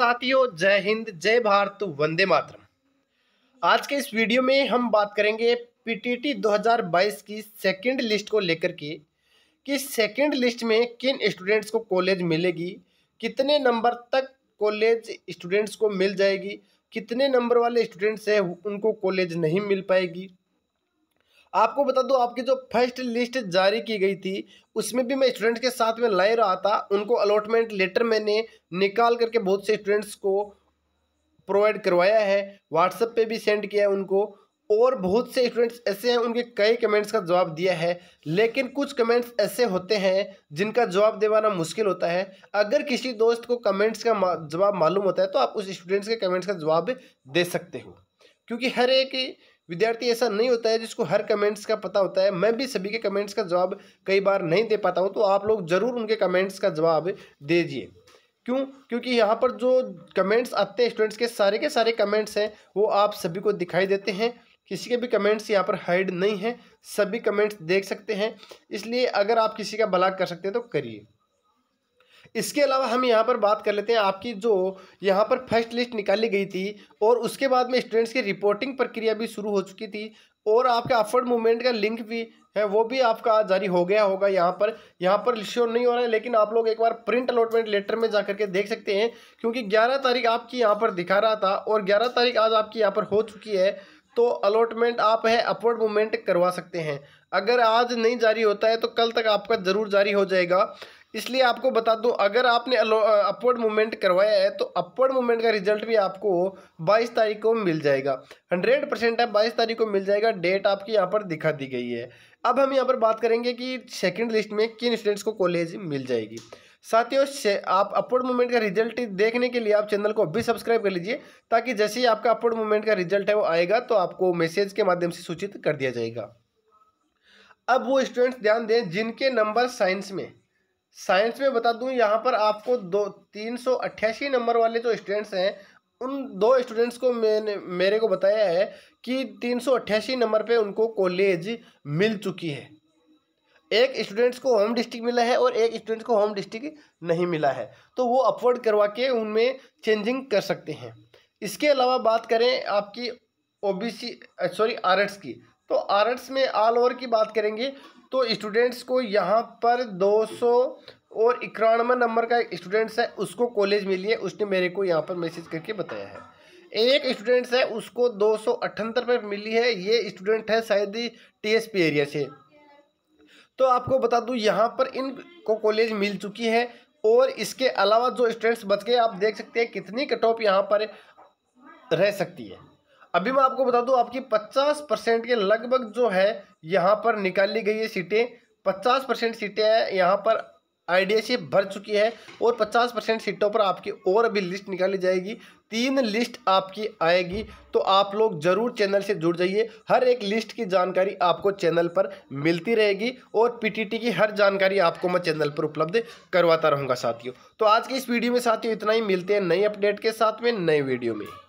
साथियों जय हिंद जय भारत वंदे मातरम आज के इस वीडियो में हम बात करेंगे पीटीटी 2022 की सेकंड लिस्ट को लेकर के कि सेकंड लिस्ट में किन स्टूडेंट्स को कॉलेज मिलेगी कितने नंबर तक कॉलेज स्टूडेंट्स को मिल जाएगी कितने नंबर वाले स्टूडेंट्स हैं उनको कॉलेज नहीं मिल पाएगी आपको बता दूं आपकी जो फर्स्ट लिस्ट जारी की गई थी उसमें भी मैं स्टूडेंट्स के साथ में लाए रहा था उनको अलॉटमेंट लेटर मैंने निकाल करके बहुत से स्टूडेंट्स को प्रोवाइड करवाया है व्हाट्सएप पे भी सेंड किया है उनको और बहुत से स्टूडेंट्स ऐसे हैं उनके कई कमेंट्स का जवाब दिया है लेकिन कुछ कमेंट्स ऐसे होते हैं जिनका जवाब देवाना मुश्किल होता है अगर किसी दोस्त को कमेंट्स का जवाब मालूम होता है तो आप उस स्टूडेंट्स के कमेंट्स का जवाब दे सकते हो क्योंकि हर एक विद्यार्थी ऐसा नहीं होता है जिसको हर कमेंट्स का पता होता है मैं भी सभी के कमेंट्स का जवाब कई बार नहीं दे पाता हूँ तो आप लोग ज़रूर उनके कमेंट्स का जवाब दे दीजिए क्यों क्योंकि यहाँ पर जो कमेंट्स आते हैं स्टूडेंट्स के सारे के सारे कमेंट्स हैं वो आप सभी को दिखाई देते हैं किसी के भी कमेंट्स यहाँ पर हाइड नहीं है सभी कमेंट्स देख सकते हैं इसलिए अगर आप किसी का भला कर सकते हैं तो करिए इसके अलावा हम यहाँ पर बात कर लेते हैं आपकी जो यहाँ पर फर्स्ट लिस्ट निकाली गई थी और उसके बाद में स्टूडेंट्स की रिपोर्टिंग प्रक्रिया भी शुरू हो चुकी थी और आपका अफर्ड मूवमेंट का लिंक भी है वो भी आपका जारी हो गया होगा यहाँ पर यहाँ पर श्योर नहीं हो रहा है लेकिन आप लोग एक बार प्रिंट अलॉटमेंट लेटर में जा करके देख सकते हैं क्योंकि ग्यारह तारीख आपकी यहाँ पर दिखा रहा था और ग्यारह तारीख आज आपकी यहाँ पर हो चुकी है तो अलॉटमेंट आप है अपवर्ड मूवमेंट करवा सकते हैं अगर आज नहीं जारी होता है तो कल तक आपका ज़रूर जारी हो जाएगा इसलिए आपको बता दूं अगर आपने अपवर्ड मूवमेंट करवाया है तो अपवर्ड मूवमेंट का रिजल्ट भी आपको 22 तारीख को मिल जाएगा 100 परसेंट है बाईस तारीख को मिल जाएगा डेट आपकी यहाँ पर दिखा दी गई है अब हम यहाँ पर बात करेंगे कि सेकंड लिस्ट में किन स्टूडेंट्स को कॉलेज मिल जाएगी साथियों आप अपवर्ड मूवमेंट का रिजल्ट देखने के लिए आप चैनल को भी सब्सक्राइब कर लीजिए ताकि जैसे ही आपका अपवर्ड मूवमेंट का रिजल्ट है वो आएगा तो आपको मैसेज के माध्यम से सूचित कर दिया जाएगा अब वो स्टूडेंट्स ध्यान दें जिनके नंबर साइंस में साइंस में बता दूं यहाँ पर आपको दो तीन सौ अट्ठासी नंबर वाले जो स्टूडेंट्स हैं उन दो स्टूडेंट्स को मैंने मेरे को बताया है कि तीन सौ अट्ठासी नंबर पे उनको कॉलेज मिल चुकी है एक स्टूडेंट्स को होम डिस्ट्रिक्ट मिला है और एक स्टूडेंट्स को होम डिस्ट्रिक्ट नहीं मिला है तो वो अपवर्ड करवा के उनमें चेंजिंग कर सकते हैं इसके अलावा बात करें आपकी ओ सॉरी आर्ट्स की तो आर्ट्स में ऑल ओवर की बात करेंगे तो स्टूडेंट्स को यहाँ पर दो सौ और इक्यानवे नंबर का एक स्टूडेंट्स है उसको कॉलेज मिली है उसने मेरे को यहाँ पर मैसेज करके बताया है एक स्टूडेंट्स है उसको दो सौ अठहत्तर पर मिली है ये स्टूडेंट है शायद टी एरिया से तो आपको बता दूँ यहाँ पर इनको कॉलेज मिल चुकी है और इसके अलावा जो स्टूडेंट्स बच गए आप देख सकते हैं कितनी कट ऑफ यहाँ पर रह सकती है अभी मैं आपको बता दूं आपकी 50 परसेंट के लगभग जो है यहाँ पर निकाल ली गई है सीटें 50 परसेंट सीटें यहाँ पर से भर चुकी है और 50 परसेंट सीटों पर आपकी और अभी लिस्ट निकाली जाएगी तीन लिस्ट आपकी आएगी तो आप लोग ज़रूर चैनल से जुड़ जाइए हर एक लिस्ट की जानकारी आपको चैनल पर मिलती रहेगी और पीटीटी की हर जानकारी आपको मैं चैनल पर उपलब्ध करवाता रहूँगा साथियों तो आज की इस वीडियो में साथियों इतना ही मिलते हैं नई अपडेट के साथ में नए वीडियो में